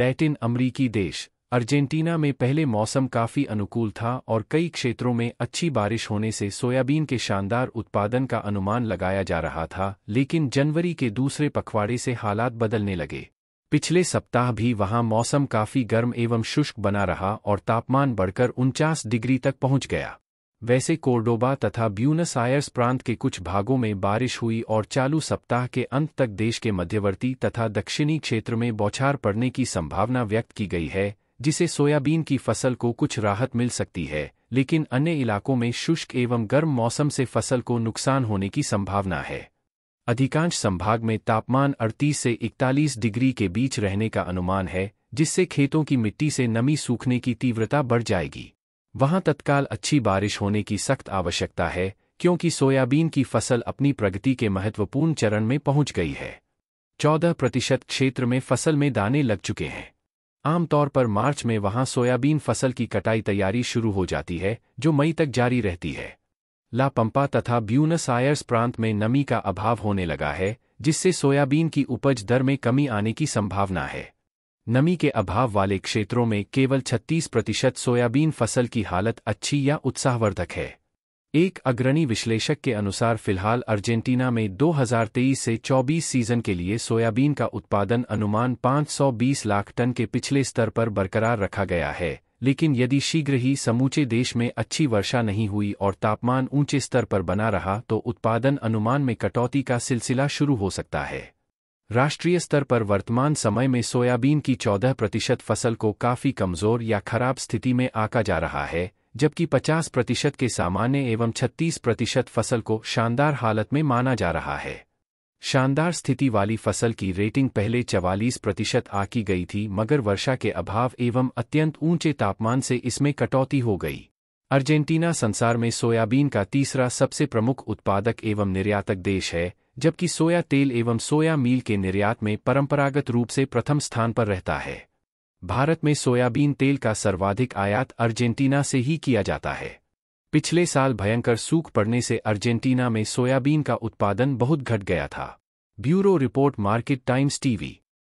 Latin अमरीकी देश Argentina में पहले मौसम काफ़ी अनुकूल था और कई क्षेत्रों में अच्छी बारिश होने से सोयाबीन के शानदार उत्पादन का अनुमान लगाया जा रहा था लेकिन जनवरी के दूसरे पखवाड़े से हालात बदलने लगे पिछले सप्ताह भी वहां मौसम काफ़ी गर्म एवं शुष्क बना रहा और तापमान बढ़कर उनचास डिग्री तक पहुंच गया वैसे कोर्डोबा तथा ब्यूनस आयर्स प्रांत के कुछ भागों में बारिश हुई और चालू सप्ताह के अंत तक देश के मध्यवर्ती तथा दक्षिणी क्षेत्र में बौछार पड़ने की संभावना व्यक्त की गई है जिसे सोयाबीन की फसल को कुछ राहत मिल सकती है लेकिन अन्य इलाकों में शुष्क एवं गर्म मौसम से फसल को नुकसान होने की संभावना है अधिकांश संभाग में तापमान 38 से 41 डिग्री के बीच रहने का अनुमान है जिससे खेतों की मिट्टी से नमी सूखने की तीव्रता बढ़ जाएगी वहां तत्काल अच्छी बारिश होने की सख्त आवश्यकता है क्योंकि सोयाबीन की फसल अपनी प्रगति के महत्वपूर्ण चरण में पहुंच गई है चौदह प्रतिशत क्षेत्र में फसल में दाने लग चुके हैं आमतौर पर मार्च में वहां सोयाबीन फसल की कटाई तैयारी शुरू हो जाती है जो मई तक जारी रहती है लापम्पा तथा ब्यूनस आयर्स प्रांत में नमी का अभाव होने लगा है जिससे सोयाबीन की उपज दर में कमी आने की संभावना है नमी के अभाव वाले क्षेत्रों में केवल 36 प्रतिशत सोयाबीन फसल की हालत अच्छी या उत्साहवर्धक है एक अग्रणी विश्लेषक के अनुसार फिलहाल अर्जेंटीना में 2023 से 24 सीजन के लिए सोयाबीन का उत्पादन अनुमान 520 लाख टन के पिछले स्तर पर बरकरार रखा गया है लेकिन यदि शीघ्र ही समूचे देश में अच्छी वर्षा नहीं हुई और तापमान ऊंचे स्तर पर बना रहा तो उत्पादन अनुमान में कटौती का सिलसिला शुरू हो सकता है राष्ट्रीय स्तर पर वर्तमान समय में सोयाबीन की 14 प्रतिशत फसल को काफ़ी कमज़ोर या खराब स्थिति में आका जा रहा है जबकि 50 प्रतिशत के सामान्य एवं 36 प्रतिशत फसल को शानदार हालत में माना जा रहा है शानदार स्थिति वाली फसल की रेटिंग पहले 44 प्रतिशत आकी गई थी मगर वर्षा के अभाव एवं अत्यंत ऊंचे तापमान से इसमें कटौती हो गई अर्जेंटीना संसार में सोयाबीन का तीसरा सबसे प्रमुख उत्पादक एवं निर्यातक देश है जबकि सोया तेल एवं सोया मील के निर्यात में परंपरागत रूप से प्रथम स्थान पर रहता है भारत में सोयाबीन तेल का सर्वाधिक आयात अर्जेंटीना से ही किया जाता है पिछले साल भयंकर सूख पड़ने से अर्जेंटीना में सोयाबीन का उत्पादन बहुत घट गया था bureau report Market Times TV